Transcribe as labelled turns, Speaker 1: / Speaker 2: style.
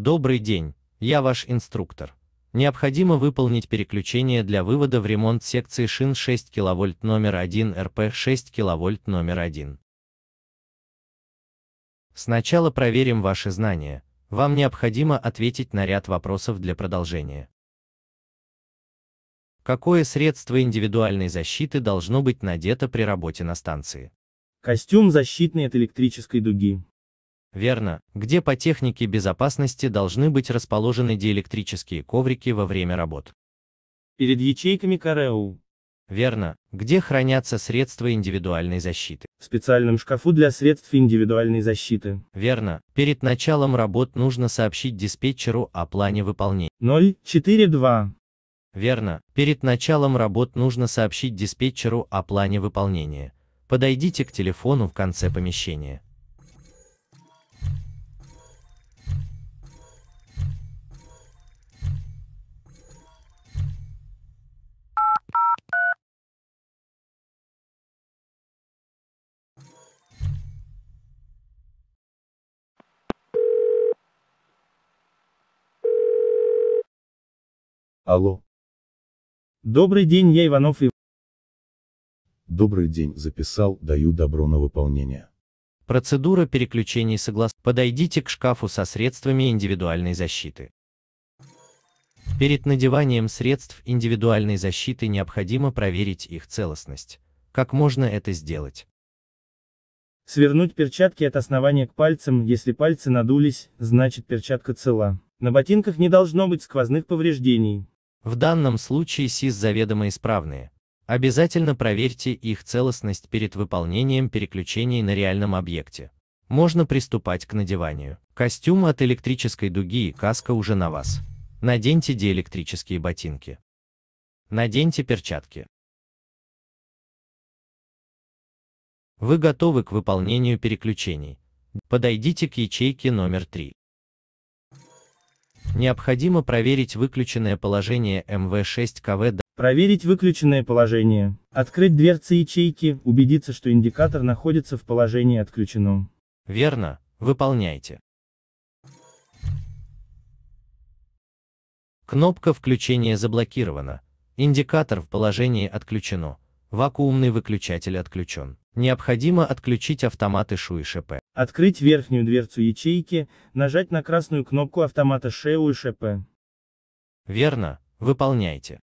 Speaker 1: Добрый день, я ваш инструктор. Необходимо выполнить переключение для вывода в ремонт секции шин 6 кВт номер 1 РП 6 кВт номер 1. Сначала проверим ваши знания. Вам необходимо ответить на ряд вопросов для продолжения. Какое средство индивидуальной защиты должно быть надето при работе на станции? Костюм защитный от электрической дуги. Верно, где по технике безопасности должны быть расположены диэлектрические коврики во время работ. Перед ячейками Кареу. Верно, где хранятся средства индивидуальной защиты.
Speaker 2: В специальном шкафу для средств индивидуальной защиты.
Speaker 1: Верно, перед началом работ нужно сообщить диспетчеру о плане выполнения.
Speaker 2: 042.
Speaker 1: Верно, перед началом работ нужно сообщить диспетчеру о плане выполнения. Подойдите к телефону в конце помещения. Алло. Добрый день, я Иванов и...
Speaker 2: Добрый день, записал, даю добро на выполнение.
Speaker 1: Процедура переключений соглас... Подойдите к шкафу со средствами индивидуальной защиты. Перед надеванием средств индивидуальной защиты необходимо проверить их целостность. Как можно это сделать?
Speaker 2: Свернуть перчатки от основания к пальцам, если пальцы
Speaker 1: надулись,
Speaker 2: значит перчатка цела.
Speaker 1: На ботинках не должно быть сквозных повреждений, в данном случае СИС заведомо исправные. Обязательно проверьте их целостность перед выполнением переключений на реальном объекте. Можно приступать к надеванию. Костюм от электрической дуги и каска уже на вас. Наденьте диэлектрические ботинки. Наденьте перчатки. Вы готовы к выполнению переключений. Подойдите к ячейке номер 3. Необходимо проверить выключенное положение МВ6КВ. Проверить выключенное положение. Открыть дверцы ячейки,
Speaker 2: убедиться, что индикатор находится в положении «Отключено».
Speaker 1: Верно, выполняйте. Кнопка включения заблокирована. Индикатор в положении отключено. Вакуумный выключатель отключен. Необходимо отключить автоматы ШУ и ШП.
Speaker 2: Открыть верхнюю дверцу ячейки, нажать на красную кнопку автомата ШУ и ШП. Верно, выполняйте.